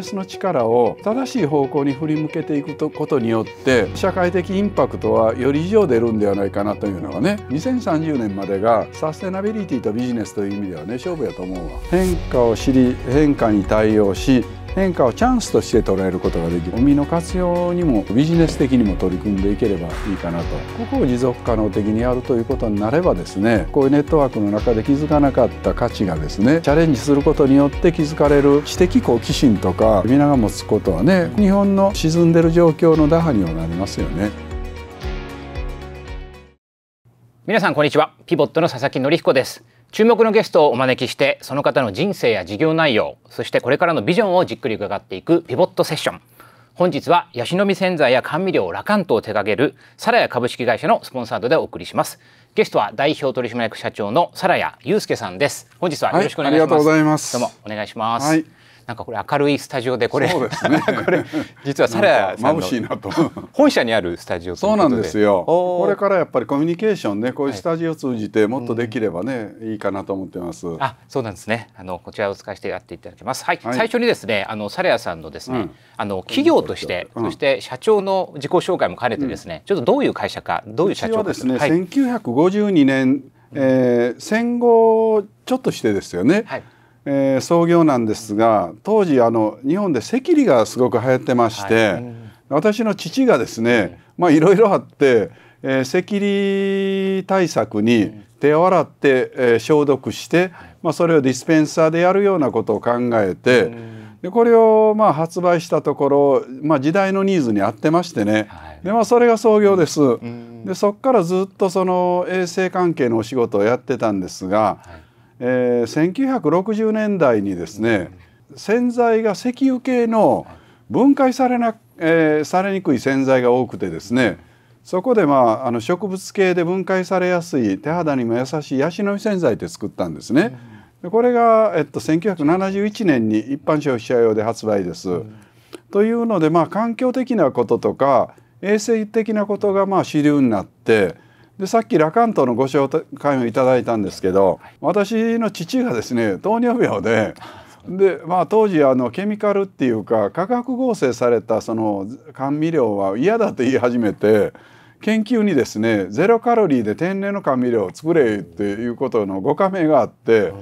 ネスの力を正しい方向に振り向けていくことによって社会的インパクトはより以上出るんではないかなというのがね2030年までがサステナビリティとビジネスという意味ではね勝負やと思うわ。変化を知り変化に対応し変化をチャンスとして捉えることができるミの活用にもビジネス的にも取り組んでいければいいかなとここを持続可能的にやるということになればですねこういうネットワークの中で気づかなかった価値がですねチャレンジすることによって気づかれる知的好奇心とか皆が持つことはね日本の沈んでる状況の打破にはなりますよね。皆さんこんにちはピボットの佐々木則彦です注目のゲストをお招きしてその方の人生や事業内容そしてこれからのビジョンをじっくり伺っていくピボットセッション本日はヤシの実洗剤や甘味料ラカントを手掛けるサラヤ株式会社のスポンサードでお送りしますゲストは代表取締役社長のサラヤ祐介さんです本日はよろしくお願いします、はい、ありがとうございますどうもお願いします、はいなんかこれ明るいスタジオでこれそうですねこれ実はサラさんのしいなと本社にあるスタジオそうなんですよこれからやっぱりコミュニケーションねこういうスタジオを通じてもっとできればね、はいいいかなと思ってますあそうなんですねあのこちらを使いしてやっていただきますはい、はい、最初にですねあのサラさんのですね、うん、あの企業として、うん、そして社長の自己紹介も兼ねてですね、ちょっとどういう会社かどういう社長かですね、はい、1952年、えー、戦後ちょっとしてですよね、はいえー、創業なんですが当時あの日本で赤痢がすごく流行ってまして、はい、私の父がですね、まあいろいろあって、えー、赤痢対策に手を洗って、えー、消毒して、はい、まあ、それをディスペンサーでやるようなことを考えて、うん、でこれをまあ発売したところ、まあ、時代のニーズに合ってましてね、はい、でまあ、それが創業です。うん、でそこからずっとその衛生関係のお仕事をやってたんですが。えー、1960年代にですね、洗剤が石油系の分解されな、えー、されにくい洗剤が多くてですねそこで、まあ、あの植物系で分解されやすい手肌にも優しいヤシの実洗剤って作ったんですね。これが、えっと、1971年に一般消費者用で発売です。というので、まあ、環境的なこととか衛生的なことがまあ主流になって。でさっきラカントのご紹介をいただいたんですけど私の父がですね糖尿病で。でまあ、当時あのケミカルっていうか化学合成されたその甘味料は嫌だと言い始めて研究にですねゼロカロリーで天然の甘味料を作れっていうことのご加盟があって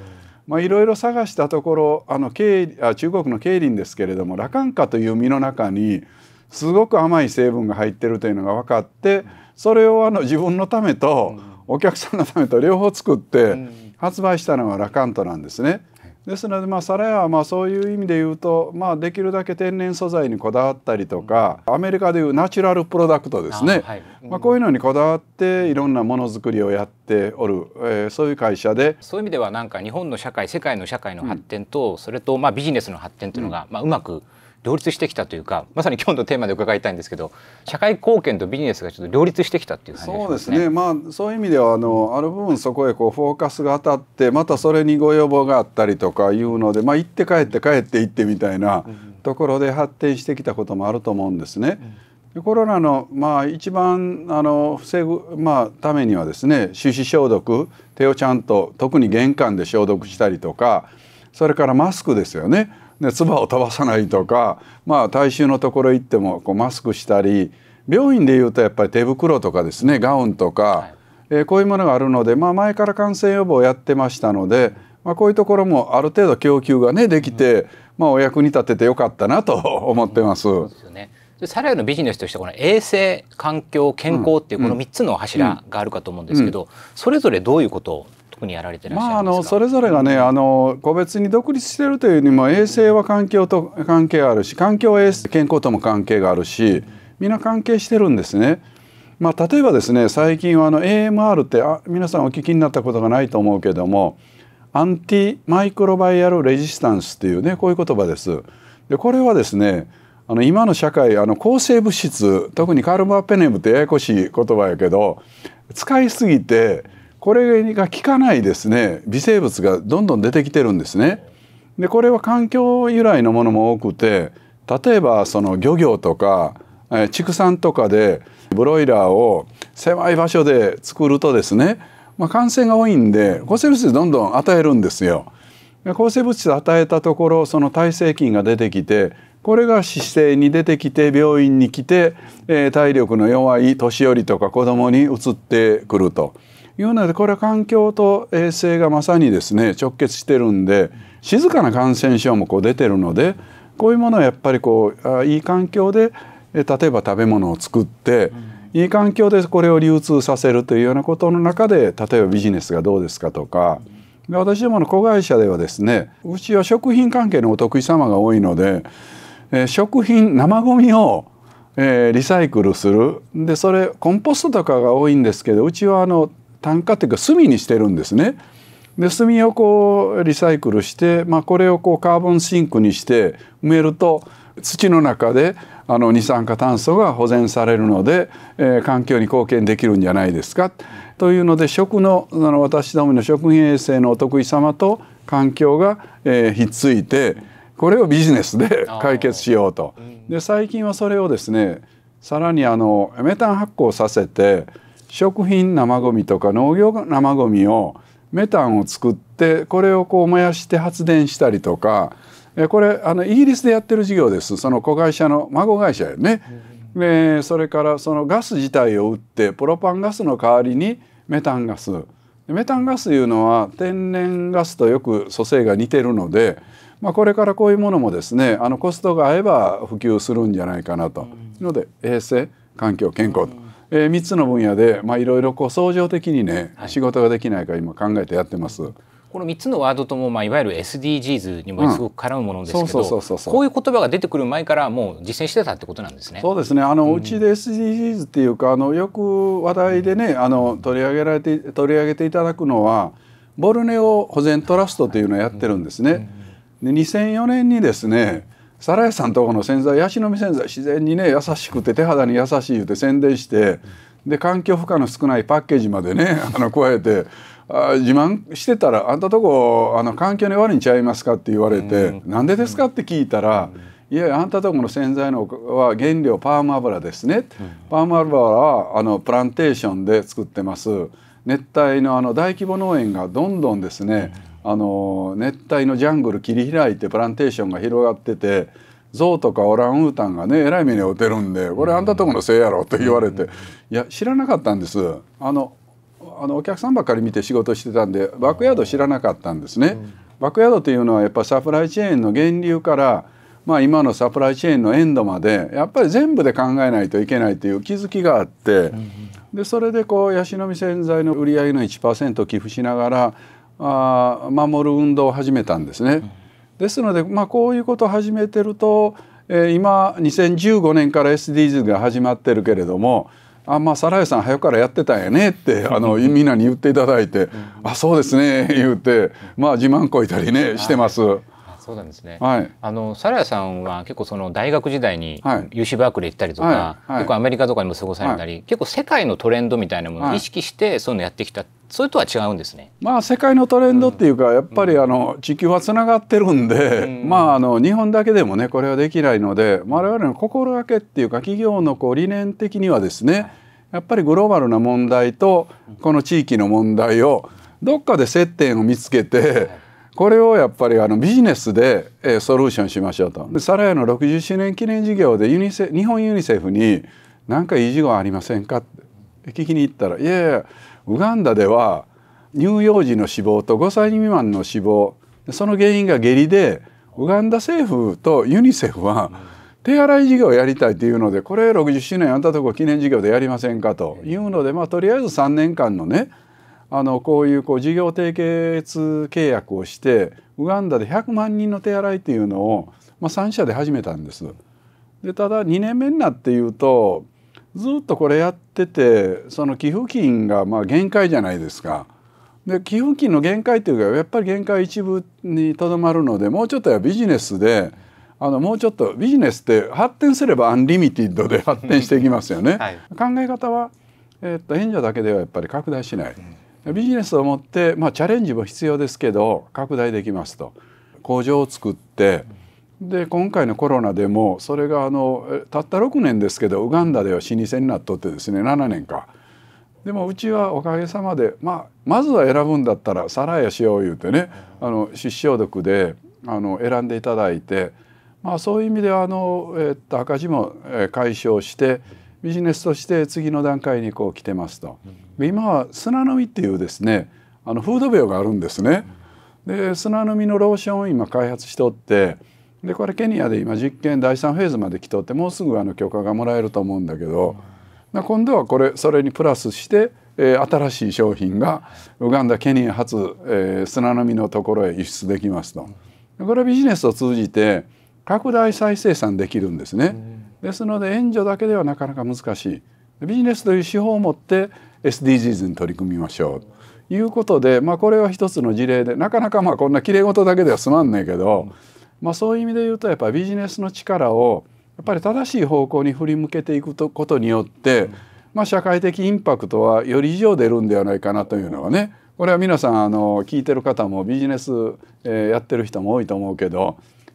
いろいろ探したところあのあ中国の桂林ですけれども羅漢カという実の中にすごく甘い成分が入ってるというのが分かって。うんそれをあの自分のためとお客さんのためと両方作って発売したのがラカントなんですね。ですので、まあ、皿屋はまあそういう意味で言うと、まあ、できるだけ天然素材にこだわったりとか、アメリカでいうナチュラルプロダクトですねまあ、こういうのにこだわっていろんなものづくりをやっておる、えそういう会社でそういう意味ではなんか日本の社会世界の社会の発展と、それとまあビジネスの発展というのが、まあ、うまく、両立してきたというかまさに今日のテーマで伺いたいんですけど社会貢献とビジネスがちょっと両立してきたっていう、ね、そうですねまあそういう意味ではあのある部分そこへこうフォーカスが当たってまたそれにご要望があったりとかいうのでまあ行って帰って帰って行ってみたいなところで発展してきたこともあると思うんですね。うコロナのまあ一番あの防ぐまあためにはですね手指消毒手をちゃんと特に玄関で消毒したりとかそれからマスクですよね。で唾を飛ばさないとか、まあ、大衆のところ行ってもこうマスクしたり病院でいうとやっぱり手袋とかですねガウンとか、はい、えー、こういうものがあるので、まあ、前から感染予防をやってましたので、まあ、こういうところもある程度供給が、ね、できて、うん、まあ、お役に立ててよかったなと 思ってます。うんさらにのビジネスとしてこの衛生環境健康っていうこの3つの柱があるかと思うんですけど、それぞれどういうことを特にやられてらっしゃるまあ、あのそれぞれがねあの個別に独立してるというよりも衛生は環境と関係あるし環境衛生健康とも関係があるしみんな関係してるんですね。まあ、例えばですね最近はあの AMR ってあ皆さんお聞きになったことがないと思うけどもアンティマイクロバイアルレジスタンスっていうねこういう言葉です。でこれはですねあの今の社会あの抗生物質特にカルマペネムってややこしい言葉やけど使いすぎてこれが効かないですね微生物がどんどん出てきてるんですね。でこれは環境由来のものも多くて例えばその漁業とか畜産とかでブロイラーを狭い場所で作るとですね、まあ、感染が多いんで抗生物質どんどん与えるんですよ。抗生物質を与えたところその耐性菌が出てきてこれが姿勢に出てきて病院に来て、えー、体力の弱い年寄りとか子どもに移ってくると。いうのでこれは環境と衛生がまさにですね直結してるんで静かな感染症もこう出てるのでこういうものはやっぱりこういい環境で例えば食べ物を作って、いい環境でこれを流通させるというようなことの中で例えばビジネスがどうですかとか。で私どもの子会社ではですねうちは食品関係のお得意様が多いので、え食品生ごみを、えリサイクルするでそれコンポストとかが多いんですけどうちはあの単価というか炭にしてるんですね。で炭をこうリサイクルして、まあ、これをこうカーボンシンクにして埋めると土の中であの二酸化炭素が保全されるので、えー、環境に貢献できるんじゃないですかというので食のあの私どもの食品衛生のお得意様と環境が、えー、ひっついてこれをビジネスで解決しようと。で最近はそれをですねさらにあのメタン発酵させて食品生ごみとか農業生ごみをメタンを作ってこれをこう燃やして発電したりとかこれあのイギリスでやってる事業ですその子会社の孫会社よね。でそれからそのガス自体を売ってプロパンガスの代わりにメタンガスメタンガスいうのは天然ガスとよく組成が似てるので、まあ、これからこういうものもですねあのコストが合えば普及するんじゃないかなと、ので衛生環境健康と。えー、3つの分野でいろいろ相乗的にね、はい、仕事ができないか今考えてやってます。この3つのワードとも、まあ、いわゆる SDGs にもすごく絡むものですけどこういう言葉が出てくる前からもう実践してたってことなんですね。そうですねあの、うん、うちで SDGs っていうかあのよく話題でねあの取り上げられて取り上げていただくのはボルネオ保全トラストというのをやってるんですね。で2004年にですねラ屋さんとこの洗剤ヤシの実洗剤自然にね優しくて手肌に優しい言うて宣伝してで環境負荷の少ないパッケージまでね あの加えてあ自慢してたら「あんたとこあの環境に悪いんちゃいますか?」って言われて「なんでですか?」って聞いたら「いやあんたとこの洗剤のは原料パーム油ですね」パーム油はあのプランテーションで作ってます」熱帯のあの大規模農園がどんどんですね、あの熱帯のジャングル切り開いてプランテーションが広がってて象とかオランウータンがねえらい目に遭うてるんで「これあんたとこのせいやろ」と言われて、いや知らなかったんですあのあのお客さんばっかり見て仕事してたんでバックヤード知らなかったんですね。バックヤードというのはやっぱサプライチェーンの源流から、まあ、今のサプライチェーンのエンドまでやっぱり全部で考えないといけないという気づきがあって、でそれでこうヤシの実洗剤の売り上げの1%寄付しながらあ守る運動を始めたんですね。ですので、まあ、こういうことを始めてると、えー、今2015年から SDGs が始まってるけれどもあまあサラエさん早からやってたんやねって あのみんなに言っていただいて「あそうですね」言うて、まあ、自慢こいたりねしてます。そうなんですね。はい、あのサラヤさんは結構その大学時代に UC バークレー行ったりとか、はいはい、結構アメリカとかにも過ごされたり、結構世界のトレンドみたいなものを意識してそういうのやってきたってそれとは違うんですね。まあ世界のトレンドっていうか、やっぱりあの地球はつながってるんで、うん、まああの日本だけでもねこれはできないので、我々の心がけっていうか企業のこう理念的にはですね、やっぱりグローバルな問題とこの地域の問題をどっかで接点を見つけて。これをやっぱりあのビジネスで、えソリューションしましょうと。サラヤの60周年記念事業でユニセ日本ユニセフに何かいい事はありませんかって聞きに行ったら「いやいやウガンダでは乳幼児の死亡と5歳未満の死亡その原因が下痢でウガンダ政府とユニセフは手洗い事業をやりたいというのでこれ60周年あんたとこ記念事業でやりませんかというので、まあ、とりあえず3年間のねあのこういうこう事業締結契約をしてウガンダで100万人の手洗いというのを、まあ、3社で始めたんです。でただ2年目になって言うとずっとこれやっててその寄付金がまあ限界じゃないですか。で寄付金の限界というかやっぱり限界一部にとどまるのでもうちょっとやビジネスであのもうちょっとビジネスって発展すればアンリミティッドで発展していきますよね。はい、考え方は、えー、っと援助だけではやっぱり拡大しない。ビジネスを持って、まあ、チャレンジも必要ですけど拡大できますと工場を作ってで今回のコロナでもそれがあのたった6年ですけどウガンダでは老舗になっとってですね7年かでもうちはおかげさまで、まあ、まずは選ぶんだったらサラヤしよう言うてねあの出生毒であの選んでいただいて、まあ、そういう意味ではあの、えっと赤字も解消してビジネスとして次の段階にこう来てますと。今は砂の実っていうですねあのフード病があるんですね。で砂の実のローションを今開発しとって。でこれケニアで今実験第3フェーズまで来とってもうすぐあの許可がもらえると思うんだけど、うん、今度はこれそれにプラスして、えー、新しい商品がウガンダケニア発、えー、砂の実のところへ輸出できますと。これはビジネスを通じて拡大再生産できるんですね。ですので援助だけではなかなか難しい。ビジネスという手法を持って SDGs に取り組みましょうということで、まあ、これは一つの事例でなかなかまあこんなきれい事だけでは済まんねえけど。うんまあ、そういう意味で言うとやっぱビジネスの力をやっぱり正しい方向に振り向けていくことによって、まあ、社会的インパクトはより以上出るんではないかなというのはねこれは皆さんあの聞いてる方もビジネス、えやってる人も多いと思うけどやっ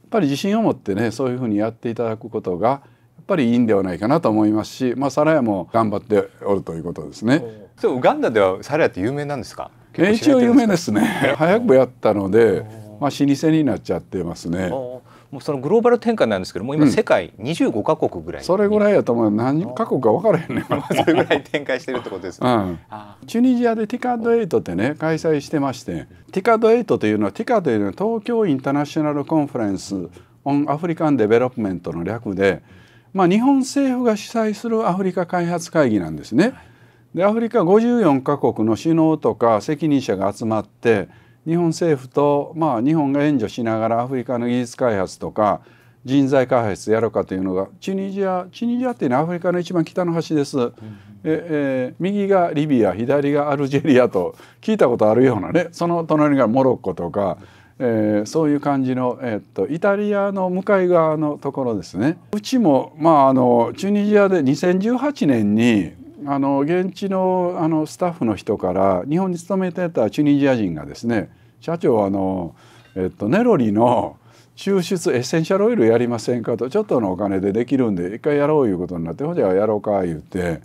ぱり自信を持ってねそういうふうにやっていただくことがやっぱりいいんではないかなと思いますし、まあ、サラヤも頑張っておるということですね。そうウガンダではサラヤって有名なんですか一応有名ですね。早くやったのでまあ、老舗になっちゃってますね。もうそのグローバル展開なんですけども今世界25か国ぐらい、うん、それぐらいやと思う何カ国か分からへんね それぐらい展開してるってことですね、うん、チュニジアでティカドエイトってね開催してましてティカドエイトというのはティカドエイトの東京インターナショナルコンフェレンスオンアフリカンデベロップメントの略で、まあ、日本政府が主催するアフリカ開発会議なんですね。でアフリカ54カ国の首脳とか責任者が集まって日本政府と、まあ、日本が援助しながらアフリカの技術開発とか人材開発やろうかというのがチュニジアチュニジアっていうのはアフリカの一番北の端です、うん、ええー、右がリビア左がアルジェリアと聞いたことあるようなねその隣がモロッコとか、えー、そういう感じの、えー、っとイタリアの向かい側のところですね。うちも、まあ、あのチュニジアで2018年にあの現地のあのスタッフの人から日本に勤めてたチュニジア人がですね社長あの、えっと、ネロリの抽出エッセンシャルオイルやりませんかとちょっとのお金でできるんで一回やろういうことになってほじゃやろうか言って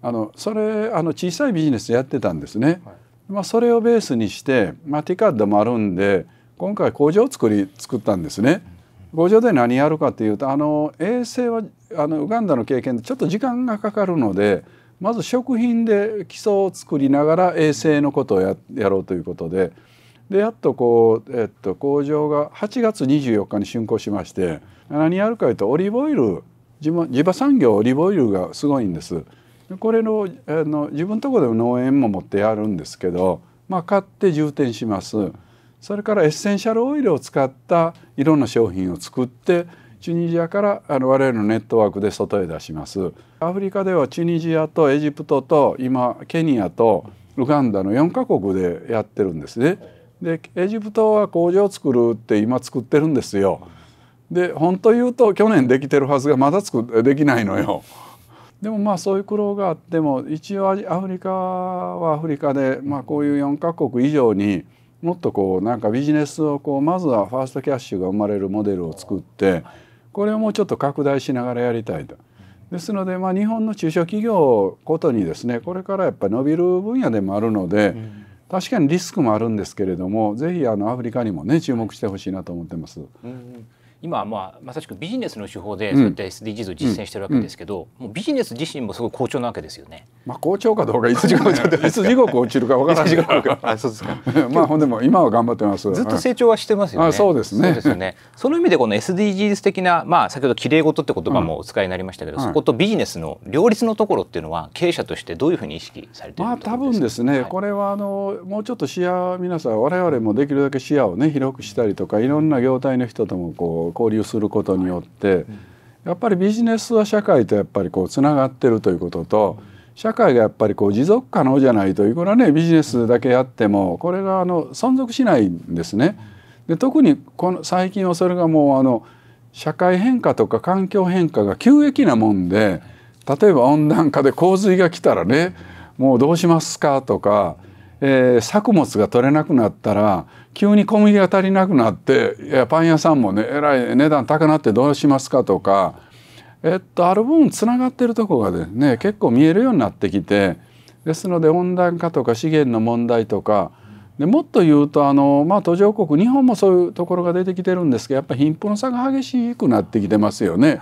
あのそれあの小さいビジネスやってたんですね。はい、まあ、それをベースにして、まあ、ティカッドもあるんで今回工場を作り作ったんですね。工場で何やるかっていうとあの衛星はあのウガンダの経験でちょっと時間がかかるので。まず食品で基礎を作りながら衛生のことをやろうということででやっとこう、えっと、工場が8月24日に竣工しまして何やるかというとオリーブオイル地場産業オリーブオイルがすごいんです。これのあの自分のとこでも農園も持ってやるんですけど、まあ、買って充填します。それからエッセンシャルオイルを使ったいろんな商品を作ってチュニジアからあの我々のネットワークで外へ出します。アフリカではチュニジアとエジプトと今ケニアとウガンダの4カ国でやってるんですね。でエジプトは工場を作るって今作ってるんですよ。で本当言うと去年できてるはずがまだ作できないのよ。でもまあそういう苦労があっても一応アフリカはアフリカで、まあ、こういう4カ国以上にもっとこうなんかビジネスをこうまずはファーストキャッシュが生まれるモデルを作ってこれをもうちょっと拡大しながらやりたいと。ですので、まあ、日本の中小企業ごとにですねこれからやっぱり伸びる分野でもあるので、うん、確かにリスクもあるんですけれどもぜひあのアフリカにもね注目してほしいなと思ってます。うん今はまあまさしくビジネスの手法でそういって SDGs を実践してるわけですけど、もうビジネス自身もすごい好調なわけですよね。まあ好調かどうかいつ時刻いつ時刻落ちるか分からない。あそうですか。まあほんでも今は頑張ってます。ずっと成長はしてますよね。あそうですね。そうですね。その意味でこの SDGs 的なまあ先ほど綺麗事って言葉もお使いになりましたけど、そことビジネスの両立のところっていうのは経営者としてどういうふうに意識されてるんですか。まあ多分ですね。これはあのもうちょっと視野皆さん我々もできるだけ視野をね広くしたりとかいろんな業態の人ともこう交流することによって、やっぱりビジネスは社会とやっぱりこうつながってるということと、社会がやっぱりこう持続可能じゃないというこれはねビジネスだけやってもこれがあの存続しないんですね。で特にこの最近はそれがもうあの社会変化とか環境変化が急激なもんで例えば温暖化で洪水が来たらねもうどうしますかとか。えー、作物が取れなくなったら急に小麦が足りなくなっていやパン屋さんもねえらい値段高なってどうしますかとか、えっと、ある分つながってるとこがですね結構見えるようになってきてですので温暖化とか資源の問題とかでもっと言うとあの、まあ、途上国日本もそういうところが出てきてるんですけどやっぱ貧富の差が激しくなってきてますよね。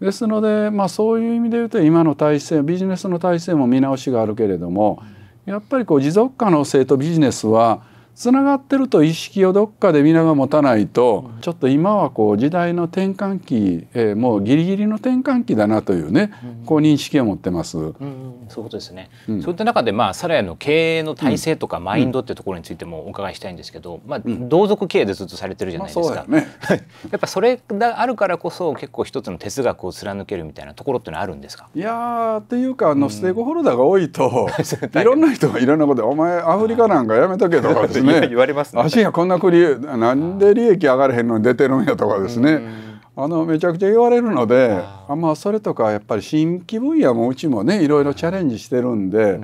ですので、まあ、そういう意味で言うと今の体制ビジネスの体制も見直しがあるけれども、やっぱりこう持続可能性とビジネスはつながってると意識をどっかで皆が持たないと、ちょっと今はこう時代の転換期、えー、もうギリギリの転換期だなというね、こう認識を持ってます、うんうん、そういうことですね、うん、そういった中でまあサラヤの経営の体制とかマインドっていうところについてもお伺いしたいんですけど、まあ、同族経営でずっとされてるじゃないですか、まあね、やっぱそれがあるからこそ結構一つの哲学を貫けるみたいなところってのはあるんですかいやっていうかあのステークホルダーが多いと、いろんな人がいろんなことで「お前アフリカなんかやめとけ」とかってですね言われますね足がこんな国なんで利益上がれへんのに出てるんやとかですねあのめちゃくちゃ言われるのであまあそれとかやっぱり新規分野もうちもねいろいろチャレンジしてるんで。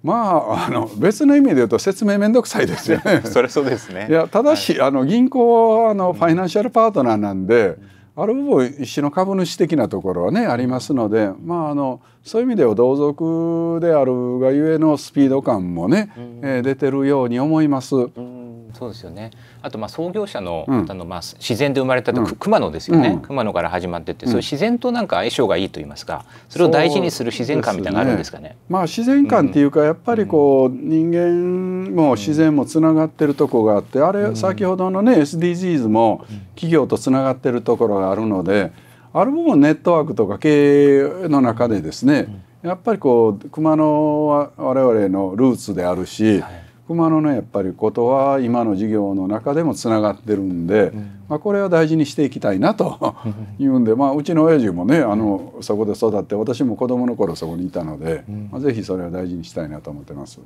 まあ、あの別の意味で言うと説明面倒くさいですよね。それそうですね。いやただし、はい、あの銀行はあのファイナンシャルパートナーなんで、うある部分一種の株主的なところはねありますので、まあ、あのそういう意味では同族であるがゆえのスピード感もね、うん、えー、出てるように思います。うんそうですよねあとまあ創業者の方のまあ自然で生まれたと、うん、熊野ですよね、うん、熊野から始まってって、そういう自然となんか相性がいいと言いますかそれを大事にする自然観みたいなあるんですかね、ね、まあ、自然観っていうかやっぱりこう人間も自然もつながってるとこがあってあれ先ほどのね SDGs も企業とつながってるところがあるのである部分ネットワークとか経営の中でですねやっぱりこう熊野は我々のルーツであるし、はい熊野のやっぱりことは今の事業の中でもつながってるんで、まあ、これは大事にしていきたいなと いうんで、まあ、うちの親父もねあのそこで育って私も子供の頃そこにいたので、まあ、ぜひそれは大事にしたいなと思ってます。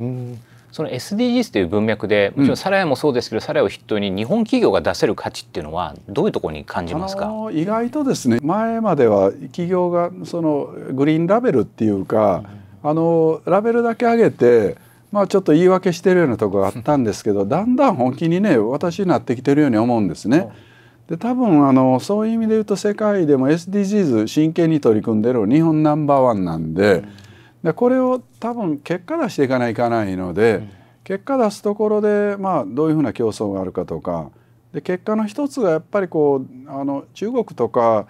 その SDGs という文脈でもちろんサラヤもそうですけど、うん、サラヤを筆頭に日本企業が出せる価値っていうのはどういうところに感じますか意外とですね前までは企業がそのグリーンラベルっていうか、うん、あのラベルだけ上げてまあちょっと言い訳してるようなとこがあったんですけどだんだん本気にね私になってきてるように思うんですね。で多分あのそういう意味で言うと世界でも SDGs 真剣に取り組んでる日本ナンバーワンなんで,、でこれを多分結果出していかないかないので、うん、結果出すところで、まあ、どういうふうな競争があるかとかで結果の一つがやっぱりこうあの中国とか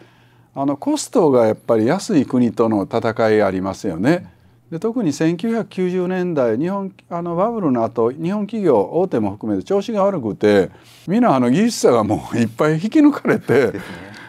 あのコストがやっぱり安い国との戦いありますよね。で特に1990年代日本あのバブルの後日本企業大手も含めて調子が悪くて皆あの技術者がもういっぱい引き抜かれて。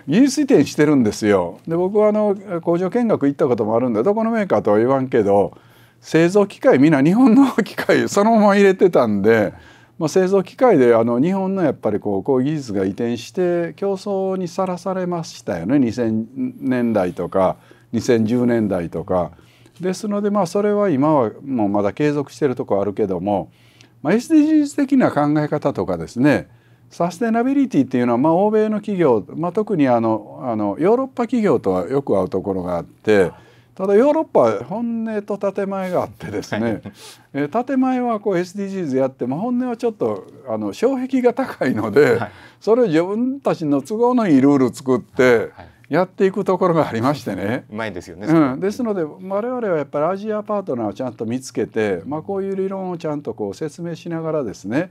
技術移転してるんですよで僕はあの工場見学行ったこともあるんでどこのメーカーとは言わんけど製造機械みんな日本の機械 そのまま入れてたんで、まあ、製造機械であの日本のやっぱりこうこう技術が移転して競争にさらされましたよね2000年代とか2010年代とか。ですのでまあそれは今はもうまだ継続してるとこあるけども、まあ、SDGs 的な考え方とかですねサステナビリティっていうのはまあ欧米の企業、まあ、特にあのあのヨーロッパ企業とはよく合うところがあって。ただヨーロッパは本音と建前があってですね、え建前はこう SDGs やって、まあ、本音はちょっとあの障壁が高いので、それを自分たちの都合のいいルール作って、やっていくところがありましてね。うまいですよね、うん、ですので我々はやっぱりアジアパートナーをちゃんと見つけて、まあ、こういう理論をちゃんとこう説明しながらですね、や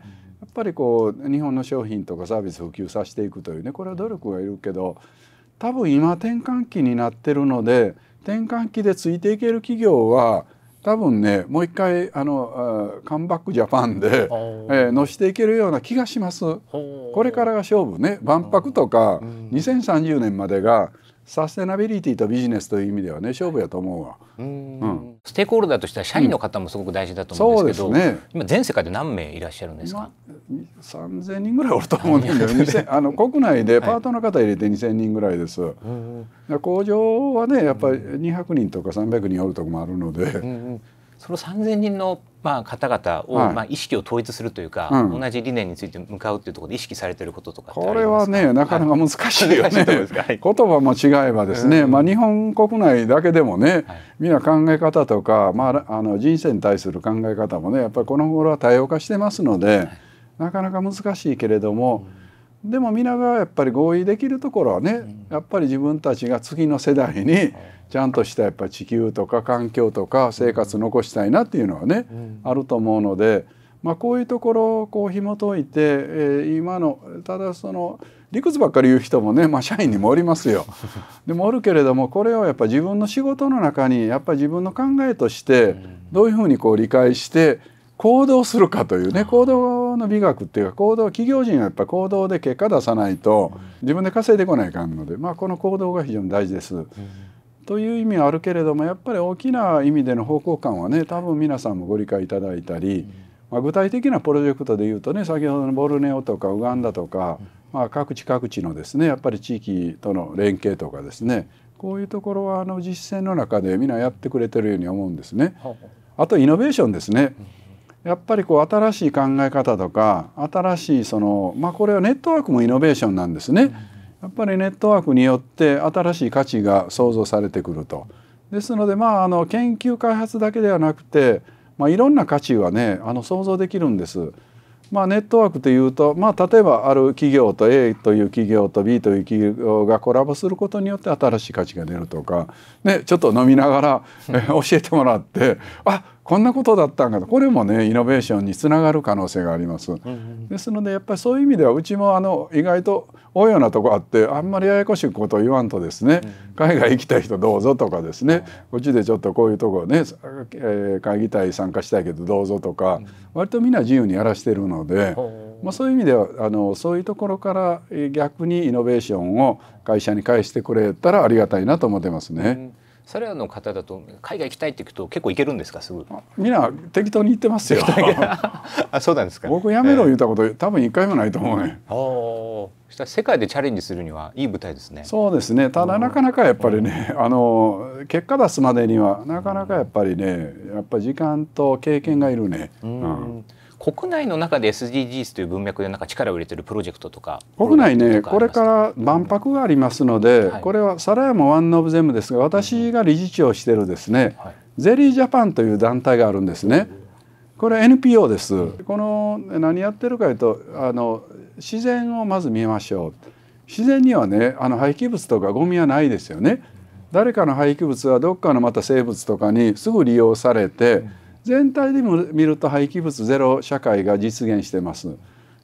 っぱりこう日本の商品とかサービスを普及させていくというねこれは努力がいるけど多分今転換期になってるので転換期でついていける企業は多分ねもう一回あのあカムバックジャパンで、えー、のしていけるような気がします。これからが勝負ね万博とか2030年までがサステナビリティとビジネスという意味ではね勝負やと思うわ、うん、うん、ステークホルダーとしては社員の方もすごく大事だと思うんですけど、うんね、今全世界で何名いらっしゃるんですか3000人ぐらいおると思うんだけどあの国内でパートの方入れて2000人ぐらいです、はい、工場はねやっぱり200人とか300人おるとこもあるので、うんうん、その3,000人のまあ方々を、はい、まあ意識を統一するというか、うん、同じ理念について向かうというところで意識されてることとかこれはねなかなか難しいよね、はい、言葉も違えばですね、うん、まあ、日本国内だけでもね、はい、みんな考え方とか、まあ、あの人生に対する考え方もねやっぱりこの頃は多様化してますので、なかなか難しいけれども。うんでも皆がやっぱり合意できるところはね、やっぱり自分たちが次の世代にちゃんとしたやっぱ地球とか環境とか生活残したいなっていうのはね、あると思うので、まあ、こういうところをこう紐解いて、えー、今のただその理屈ばっかり言う人もね、まあ、社員にもおりますよ。でもおるけれどもこれをやっぱ自分の仕事の中にやっぱり自分の考えとしてどういうふうにこう理解して行動するかというね行動の美学っていうか行動企業人はやっぱ行動で結果出さないと自分で稼いでこないかんので、まあ、この行動が非常に大事です。うんという意味はあるけれどもやっぱり大きな意味での方向感はね多分皆さんもご理解いただいたり、まあ、具体的なプロジェクトでいうとね先ほどのボルネオとかウガンダとか、まあ、各地各地のですねやっぱり地域との連携とかですねこういうところはあの実践の中で皆やってくれてるように思うんですね。あとイノベーションですね。やっぱりこう新しい考え方とか新しいその、まあ、これはネットワークもイノベーションなんですね。やっぱりネットワークによって新しい価値が創造されてくると。ですのでまああの研究開発だけではなくて、まあ、いろんな価値はねあの想像できるんです。まあ、ネットワークというと、まあ、例えばある企業と A という企業と B という企業がコラボすることによって新しい価値が出るとか、ね、ちょっと飲みながら教えてもらってあこんなことだったんかとこれもねイノベーションにつながる可能性があります。ですのでやっぱりそういう意味ではうちもあの意外と多いようなとこあってあんまりややこしいことを言わんとですね海外行きたい人どうぞとかですねこっちでちょっとこういうとこね、え会議体参加したいけどどうぞとか割とみんな自由にやらしてるので。まあ、そういう意味ではあのそういうところから逆にイノベーションを会社に返してくれたらありがたいなと思ってますね。それらの方だと海外行きたいって聞くと結構行けるんですかすぐみんな適当に行ってますよ あそうなんですか、ね、僕やめろ言ったこと、えー、多分一回もないと思うねおした世界でチャレンジするにはいい舞台ですねそうですねただなかなかやっぱりね、あの結果出すまでにはなかなかやっぱりねやっぱり時間と経験がいるね、うん国内の中で SDGs という文脈でなんか力を入れてるプロジェクトとか国内ねこれから万博がありますので、はい、これは皿屋もワン・オブ・ゼムですが私が理事長をしてるですね、はい、ゼリージャパンという団体があるんですね。これ NPO です、うん、この何やってるかというとあの自然をまず見ましょう自然にはねあの廃棄物とかゴミはないですよね誰かの廃棄物はどっかのまた生物とかにすぐ利用されて、うん全体で見ると廃棄物ゼロ社会が実現してます。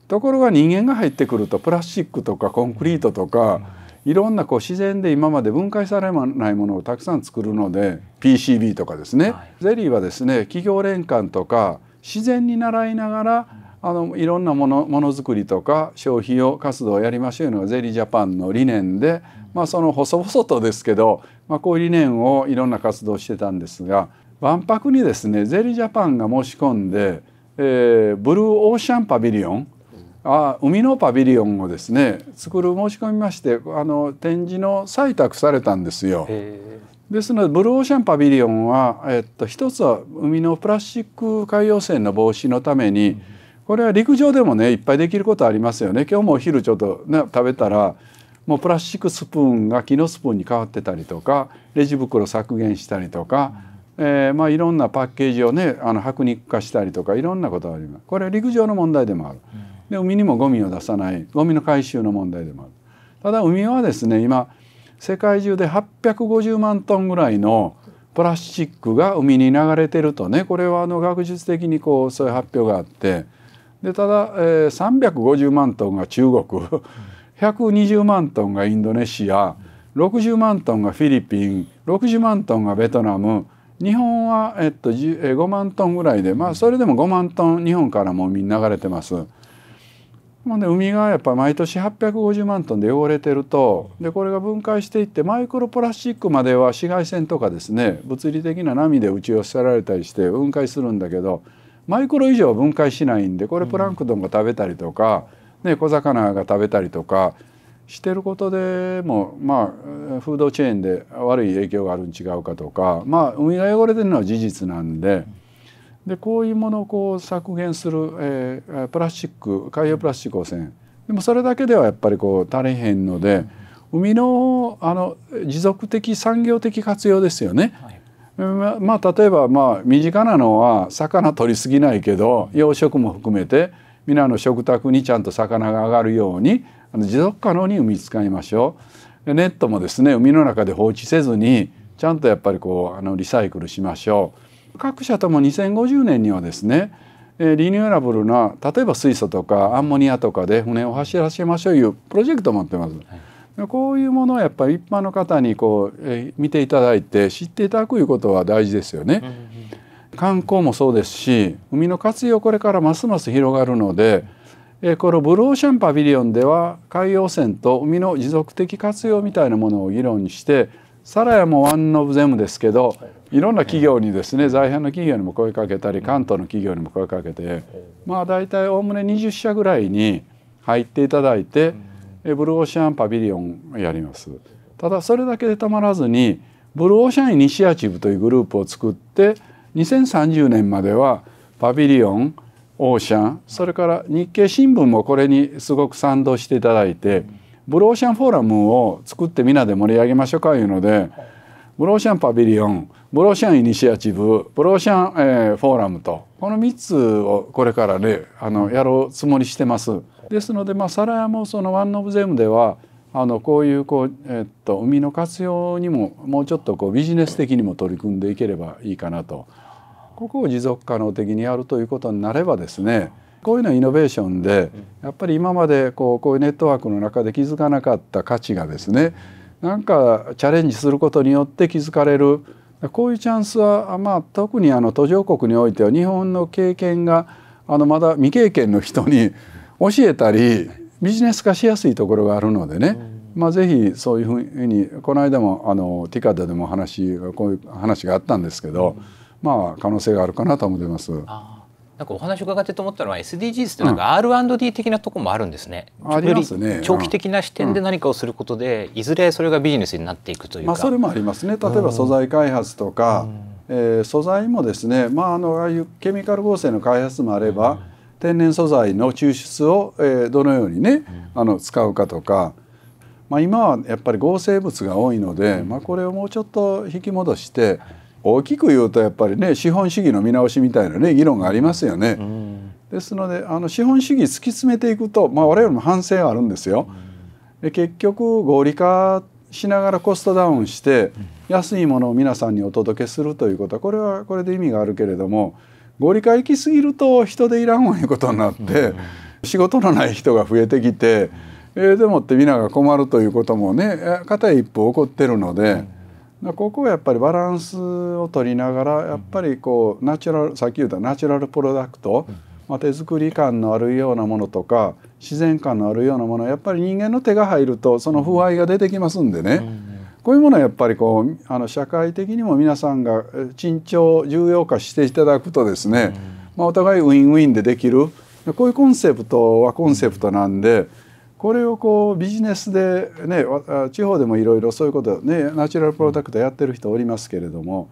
ところが人間が入ってくるとプラスチックとかコンクリートとかいろんなこう自然で今まで分解されないものをたくさん作るので PCB とかですね、ゼリーはですね企業連関とか自然に習いながらあのいろんなものものづくりとか消費を活動をやりましょういうのがゼリージャパンの理念で、まあ、その細々とですけど、まあ、こういう理念をいろんな活動してたんですが万博にですねゼリージャパンが申し込んで、えー、ブルーオーシャンパビリオンあ海のパビリオンをですね作る申し込みましてあの展示の採択されたんですよ。ですのでブルーオーシャンパビリオンは、えっと、一つは海のプラスチック海洋染の防止のために、これは陸上でもねいっぱいできることありますよね。今日もお昼ちょっと、ね、食べたらもうプラスチックスプーンが木のスプーンに変わってたりとかレジ袋削減したりとか、えー、まあ、いろんなパッケージをねあの白肉化したりとかいろんなことがありますこれは陸上の問題でもある、で海にもゴミを出さないゴミの回収の問題でもあるただ海はですね今世界中で850万トンぐらいのプラスチックが海に流れてるとねこれはあの学術的にこうそういう発表があってでただ、えー、350万トンが中国120万トンがインドネシア60万トンがフィリピン60万トンがベトナム日本は、えっと、5万トンぐらいで、まあ、それでも5万トン日本からも流れてます。もうね、海がやっぱ毎年850万トンで汚れてるとでこれが分解していってマイクロプラスチックまでは紫外線とかですね物理的な波で打ち寄せられたりして分解するんだけどマイクロ以上は分解しないんでこれプランクトンが食べたりとか、ね、小魚が食べたりとかしてることでもまあフードチェーンで悪い影響があるに違うかとかまあ海が汚れてるのは事実なんで。でこういうものをこう削減する、えー、プラスチック海洋プラスチック汚染でもそれだけではやっぱりこう足りへんので、海のあの持続的産業的活用ですよね。はい、まあ、例えば、まあ、身近なのは魚取りすぎないけど養殖も含めて皆の食卓にちゃんと魚が上がるようにあの持続可能に海使いましょうネットもですね海の中で放置せずにちゃんとやっぱりこうあのリサイクルしましょう各社とも2050年にはですねリニューアブルな例えば水素とかアンモニアとかで船を走らせましょういうプロジェクトを持ってます、はい、こういうものをやっぱり一般の方にこう、え見ていただいて知っていただくいうことは大事ですよね、うんうん、観光もそうですし海の活用これからますます広がるので、このブルーオーシャンパビリオンでは海洋汚染と海の持続的活用みたいなものを議論してサラヤもワン・オブ・ゼムですけどいろんな企業にですね在阪の企業にも声かけたり関東の企業にも声かけてまあ大体おおむね20社ぐらいに入っていただいてブルーオーシャンパビリオンやります。ただそれだけでたまらずにブルーオーシャンイニシアチブというグループを作って2030年まではパビリオンオーシャンそれから日経新聞もこれにすごく賛同していただいてブローーシャンフォーラムを作ってみんなで盛り上げましょうかいうのでブローーシャンパビリオンブローシャンイニシアチブブローシャン、えー、フォーラムとこの3つをこれからねあのやろうつもりしてます。ですので、まあ、サラヤもそのワンオブゼムではあのこういうこう、えー、っと海の活用にももうちょっとこうビジネス的にも取り組んでいければいいかなと。ここを持続可能的にやるということになればですねこういうのはイノベーションでやっぱり今までこうこういうネットワークの中で気づかなかった価値がですねなんかチャレンジすることによって気づかれるこういうチャンスは、まあ、特にあの途上国においては日本の経験があのまだ未経験の人に教えたりビジネス化しやすいところがあるのでね、まあ、ぜひそういうふうにこの間もあのティカでも話こういう話があったんですけど、まあ可能性があるかなと思います。なんかお話伺ってと思ったのは SDGs ってなんか R&D 的なところもあるんですね。うん、ありますね。長期的な視点で何かをすることで、うん、いずれそれがビジネスになっていくというまあそれもありますね。例えば素材開発とか、うん、えー、素材もですね、まああのああいうケミカル合成の開発もあれば、うん、天然素材の抽出を、えー、どのようにね、あの使うかとか。まあ、今はやっぱり合成物が多いので、まあ、これをもうちょっと引き戻して、はい大きく言うとやっぱりね資本主義の見直しみたいなね議論がありますよね。うん、ですのであの資本主義突き詰めていくと、まあ、我々も反省があるんですよ。うで結局合理化しながらコストダウンして安いものを皆さんにお届けするということはこれはこれで意味があるけれども合理化行き過ぎると人でいらんわいうことになって、仕事のない人が増えてきて、えー、でもって皆が困るということもね片一歩起こってるので。ここはやっぱりバランスを取りながらやっぱりこうナチュラルさっき言ったナチュラルプロダクト、まあ、手作り感のあるようなものとか自然感のあるようなものやっぱり人間の手が入るとその不敗が出てきますんでね、こういうものはやっぱりこうあの社会的にも皆さんが珍重重要化していただくとですね、まあ、お互いウィンウィンでできるこういうコンセプトはコンセプトなんで。これをこうビジネスで、ね、地方でもいろいろそういうこと、ね、ナチュラルプロダクトやってる人おりますけれども、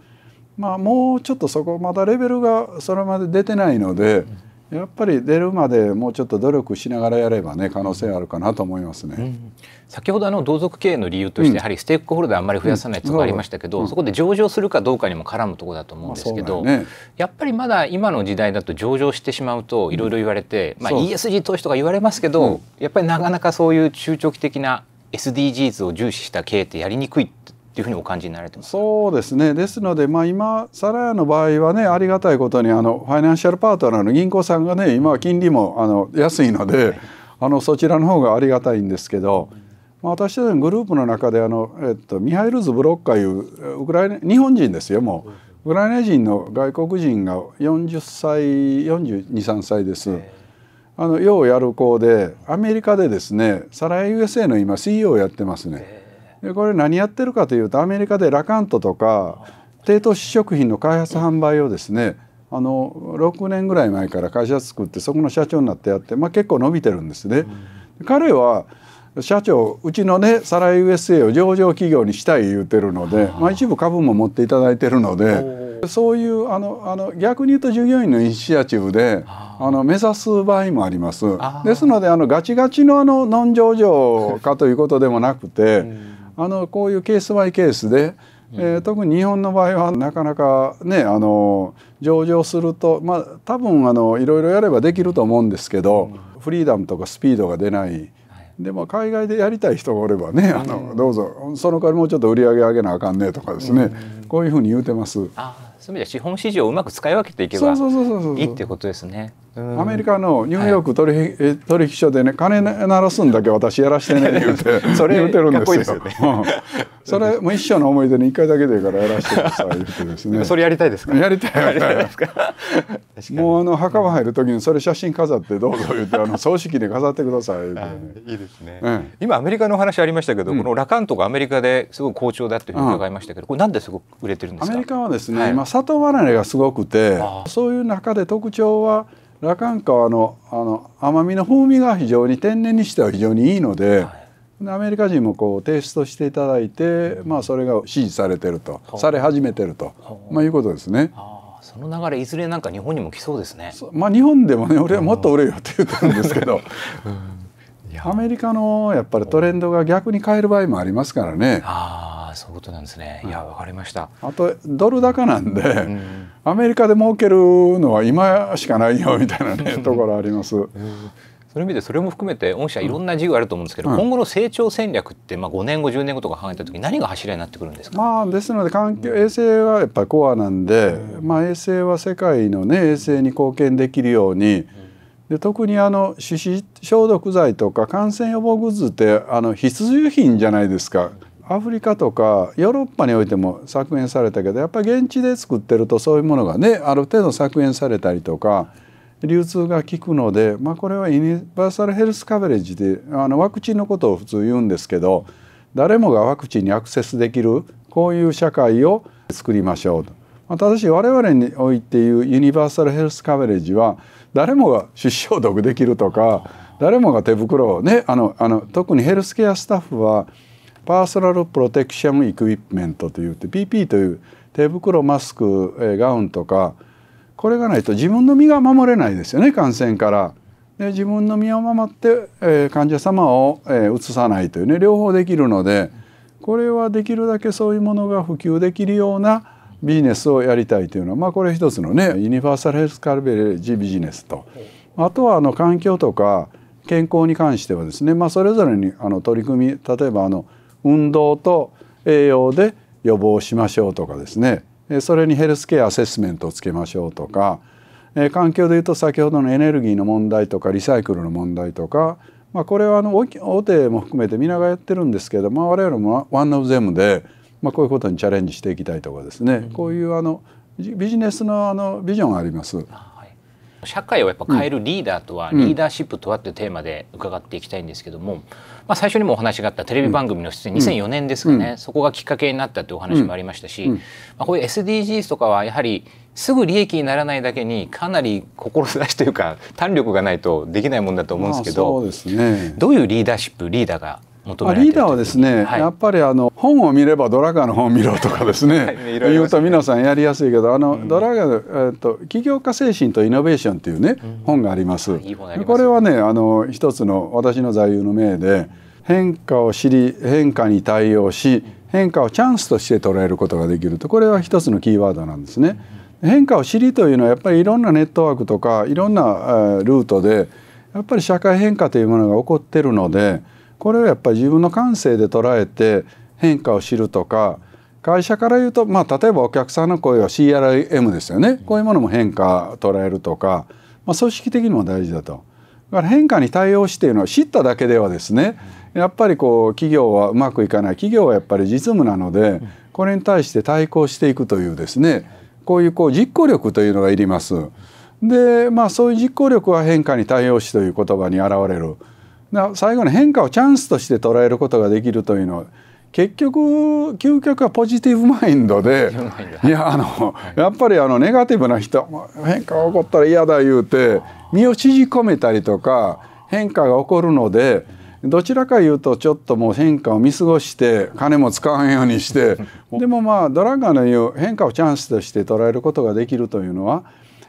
まあ、もうちょっとそこまだレベルがそれまで出てないので。うんやっぱり出るまでもうちょっと努力しながらやればね可能性あるかなと思いますね、うん、先ほどあの同族経営の理由として、やはりステークホルダーあんまり増やさないとかありましたけど、うん、そこで上場するかどうかにも絡むとこだと思うんですけど、まあね、やっぱりまだ今の時代だと上場してしまうといろいろ言われて、まあ、ESG 投資とか言われますけど、やっぱりなかなかそういう中長期的な SDGs を重視した経営ってやりにくいっていうふうにお感じになられてますそうですねですので、まあ今、サラヤの場合はねありがたいことにあのファイナンシャルパートナーの銀行さんがね今は金利もあの安いので、はい、あのそちらの方がありがたいんですけど。まあ、私たちのグループの中であの、えっと、ミハイル・ズ・ブロッカいうウクライナ日本人ですよもう、ウクライナ人の外国人が40歳423歳です。あのようやる子でアメリカでですねサライ USA の今 CEO をやってますね。でこれ何やってるかというとアメリカでラカントとか低糖質食品の開発販売をですねあの6年ぐらい前から会社作ってそこの社長になってやって、まあ、結構伸びてるんですね。うん、彼は社長うちのねサライ USA を上場企業にしたい言うてるので、まあ、一部株も持っていただいてるのでそういうあのあの逆に言うと従業員のイニシアチブであの目指す場合もありますですのであのガチガチのあのノン上場かということでもなくて。うあのこういうケースバイケースで、うえー、特に日本の場合はなかなかねあの上場するとまあ多分あのいろいろやればできると思うんですけど、うん、フリーダムとかスピードが出ない。でも海外でやりたい人がおればね、あの、うん、どうぞその代わりもうちょっと売り上げ上げなあかんねとかですね、うん、こういうふうに言うてます。あそういう意味では資本市場をうまく使い分けていけばいいっていうことですね。そうそうそうそうアメリカのニューヨーク取引はい、取引所でね金鳴らすんだけ私やらしてね言うて それ言うてるんですよ。それも一生の思い出に一回だけでからやらしてくださいってですね。それやりたいですか。やりたい。もうあの墓場入る時にそれ写真飾ってどうぞ言ってあの 葬式で飾ってくださいいいですね、今アメリカの話ありましたけど、このラカントがアメリカですごく好調だって伺いましたけど、これなんですごく売れてるんですか。アメリカはですね、はい、砂糖離れがすごくて、そういう中で特徴は。羅漢川のあの甘みの風味が非常に天然にしては非常にいいので、はい、アメリカ人もこうテイストしていただいて、まあ、それが支持されてると、され始めてると、まあ、いうことですね。その流れいずれなんか日本にも来そうですね。まあ日本でもね、俺はもっと売れよって言ってるんですけど、うんアメリカのやっぱりトレンドが逆に変える場合もありますからね。ああそういうことなんですね。いやわかりました。あとドル高なんで、うん、アメリカで儲けるのは今しかないよみたいなねところあります。それ意味でそれも含めて御社いろんな事業あると思うんですけど、うん、今後の成長戦略ってまあ5年後10年後とか考えた時何が柱になってくるんですか、まあ、ですので環境衛星はやっぱりコアなんで、うん、まあ、衛星は世界の、ね、衛星に貢献できるように、うで特にあの手指消毒剤とか感染予防グッズってあの必需品じゃないですか。アフリカとかヨーロッパにおいても削減されたけどやっぱり現地で作ってるとそういうものがねある程度削減されたりとか流通が効くので、まあ、これはユニバーサルヘルスカベレージであのワクチンのことを普通言うんですけど誰もがワクチンにアクセスできるこういう社会を作りましょうと。まあ、ただし我々においていうユニバーサルヘルスカベレージは誰もが手生毒できるとか誰もが手袋をねあのあの特にヘルスケアスタッフはパーソナルプロテクションエクイプメントといって PP という手袋マスク、えガウンとかこれがないと自分の身が守れないですよね感染から。で自分の身を守って、えー、患者様をうつ、えー、さないというね両方できるのでこれはできるだけそういうものが普及できるようなビジネスをやりたいというのは、まあ、これ一つのねユニバーサルヘルスカルベレージビジネスとあとはあの環境とか健康に関してはですね、まあ、それぞれにあの取り組み例えばあの運動と栄養で予防しましょうとかですねそれにヘルスケアアセスメントをつけましょうとか環境でいうと先ほどのエネルギーの問題とかリサイクルの問題とか、まあ、これはあの大手も含めて皆がやってるんですけど、まあ、我々もワンオブゼムで。まあ、こういうことにチャレンジしていきたいとかですね、うん、こういうあのビジネスのあのビジョンがあります。社会をやっぱ変えるリーダーとは、うん、リーダーシップとはというテーマで伺っていきたいんですけども、まあ、最初にもお話があったテレビ番組の出演、うん、2004年ですかね、うん、そこがきっかけになったというお話もありましたし、まあ、こういう SDGs とかはやはりすぐ利益にならないだけにかなり志というか胆力がないとできないもんだと思うんですけど、まあね、どういうリーダーシップリーダーが求められてリーダーはですね、はい、やっぱりあの本を見ればドラガーの本を見ろとかですね はい、ね言うと皆さんやりやすいけどあの、うん、ドラガー、えーと、起業家精神とイノベーションというね、うん、本があります。いいますね、これはねあの一つの私の座右の銘で変化を知り変化に対応し変化をチャンスとして捉えることができるとこれは一つのキーワードなんですね。変化を知りというのはやっぱりいろんなネットワークとかいろんなルートでやっぱり社会変化というものが起こってるので。これをやっぱり自分の感性で捉えて変化を知るとか会社から言うと、まあ、例えばお客さんの声は CRM ですよねこういうものも変化捉えるとか、まあ、組織的にも大事だと。だから変化に対応しているのは知っただけではですねやっぱりこう企業はうまくいかない企業はやっぱり実務なのでこれに対して対抗していくというですねこういうこう実行力というのがいります。でまあそういう実行力は変化に対応しという言葉に表れる。最後の変化をチャンスとして捉えることができるというのは結局究極はポジティブマインドでいやあの、やっぱりあのネガティブな人変化が起こったら嫌だ言うて身を縮こめたりとか変化が起こるのでどちらかいうとちょっともう変化を見過ごして金も使わんようにして でもまあドラッガーの言う変化をチャンスとして捉えることができるというのは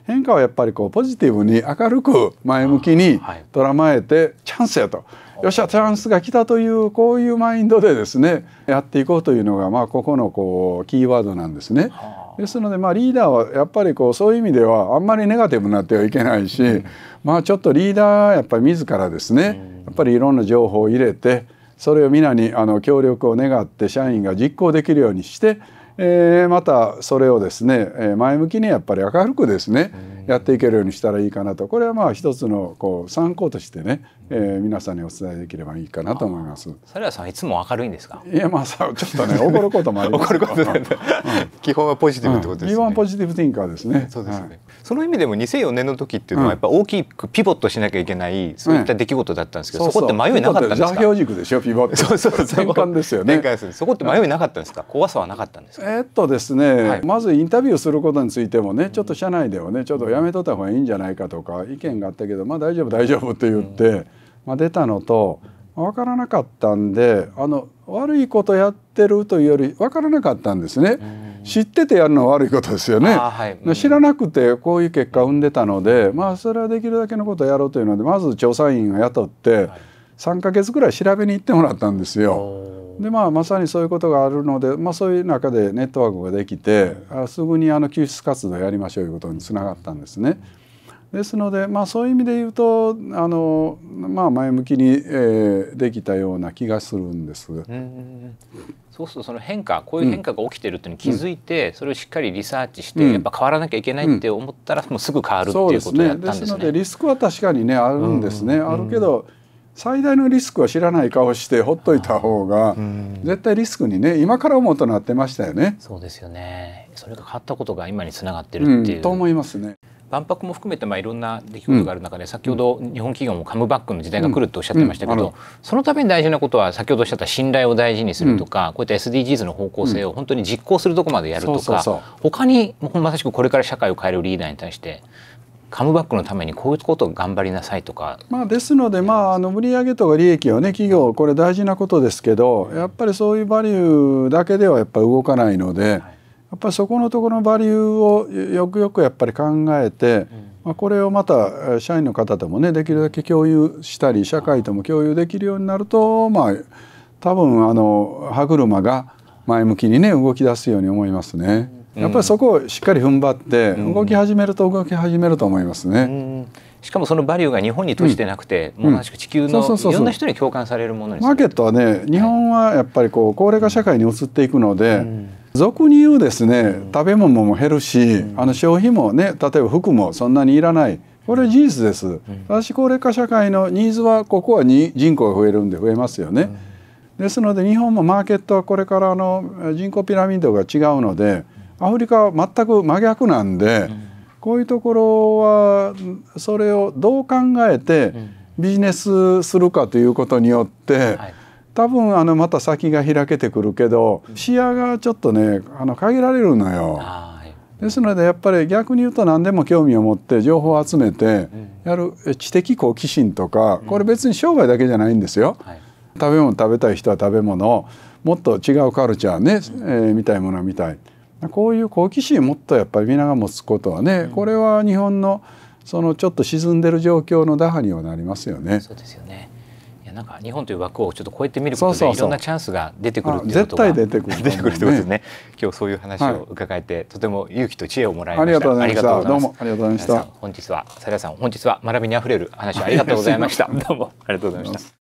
変化はやっぱりこうポジティブに明るく前向きに捉まえてチャンスやと。よっしゃチャンスが来たというこういうマインドでですねやっていこうというのがまあここのこうキーワードなんですね。ですのでまあリーダーはやっぱりこうそういう意味ではあんまりネガティブになってはいけないし、うん、まあちょっとリーダーやっぱり自らですね、うん、やっぱりいろんな情報を入れてそれを皆にあの協力を願って社員が実行できるようにしてえー、またそれをですね前向きにやっぱり明るくですねやっていけるようにしたらいいかなとこれはまあ一つのこう参考としてね、えー、皆さんにお伝えできればいいかなと思います。サラさんいつも明るいんですかいやまあさちょっとね 怒ることもあります怒ること、ね、基本はポジティブってことですね、う基本ポジティブティンカーですね。そうですね、はい、その意味でも2004年の時っていうのはやっぱ大きくピボットしなきゃいけないそういった出来事だったんですけど、うん、そこって迷いなかったんですか。座標軸でしょピボット。そうそうそう。転換ですよね。そこって迷いなかったんですか。怖さはなかったんですか。えー、っとですね、はい、まずインタビューすることについてもねちょっと社内ではねちょっとやめとった方がいいんじゃないかとか意見があったけどまあ大丈夫大丈夫って言って、まあ、出たのと分からなかったんであの悪いことやってるというより分からなかったんですね。知っててやるのは悪いことですよね、はい、知らなくてこういう結果を生んでたので、まあ、それはできるだけのことをやろうというのでまず調査員を雇って3か月ぐらい調べに行ってもらったんですよ。でまあ、まさにそういうことがあるので、まあ、そういう中でネットワークができて、はい、すぐにあの救出活動をやりましょういうことにつながったんですね。ですので、まあ、そういう意味で言うとあの、まあ、前向きに、えー、できたような気がするんです。うそうするとその変化こういう変化が起きてるっていうのに気づいて、うん、それをしっかりリサーチして、うん、やっぱ変わらなきゃいけないって思ったら、うん、もうすぐ変わるっていうことをやったんですね。ですのでリスクは確かにねあるんですね。あるけど、最大のリスクは知らない顔してほっといた方が絶対リスクにね今から思うとなってましたよね。そうですよね。それが変わったことが今につながってるっていう。うん、と思いますね。万博も含めてまあいろんな出来事がある中で、先ほど日本企業もカムバックの時代が来るとおっしゃってましたけど、そのために大事なことは先ほどおっしゃった信頼を大事にするとか、こういった SDGs の方向性を本当に実行するとこまでやるとか、う他にまさしくこれから社会を変えるリーダーに対してカムバックのためにこういうことを頑張りなさいとか。まあ、ですので、まあ、あの売上とか利益はね企業これ大事なことですけどやっぱりそういうバリューだけではやっぱり動かないので、やっぱりそこのところのバリューをよくよくやっぱり考えて、まあ、これをまた社員の方ともねできるだけ共有したり社会とも共有できるようになるとまあ多分あの歯車が前向きにね動き出すように思いますね。やっぱりそこをしっかり踏ん張って動き始めると動き始めると思いますね。しかもそのバリューが日本に閉じてなくて、うん、もく地球のいろんな人に共感されるものにマーケットはね日本はやっぱりこう高齢化社会に移っていくので、うん、俗に言うですね、食べ物も減るし、あの消費もね例えば服もそんなにいらないこれ事実です。私高齢化社会のニーズはここはに人口が増えるんで増えますよね。ですので日本もマーケットはこれからの人口ピラミッドが違うので。アフリカは全く真逆なんで、こういうところはそれをどう考えてビジネスするかということによって、多分あのまた先が開けてくるけど視野がちょっとねあの限られるのよ。ですのでやっぱり逆に言うと何でも興味を持って情報を集めてやる知的好奇心とかこれ別に商売だけじゃないんですよ。食べ物食べたい人は食べ物もっと違うカルチャーね、えー、見たいもの見たい。こういう好奇心をもっとやっぱり皆が持つことはね、うん、これは日本のそのちょっと沈んでる状況の打破にはなりますよね。そうですよね。いやなんか日本という枠をちょっと超えてみることでいろんなチャンスが出てくる絶対出てくる、ね、出てくるってことですね。今日そういう話を伺えて、はい、とても勇気と知恵をもらいました。ありがとうございました。ありがとうございました。本日はさりやさん本日は学びにあふれる話ありがとうございました。どうもありがとうございました。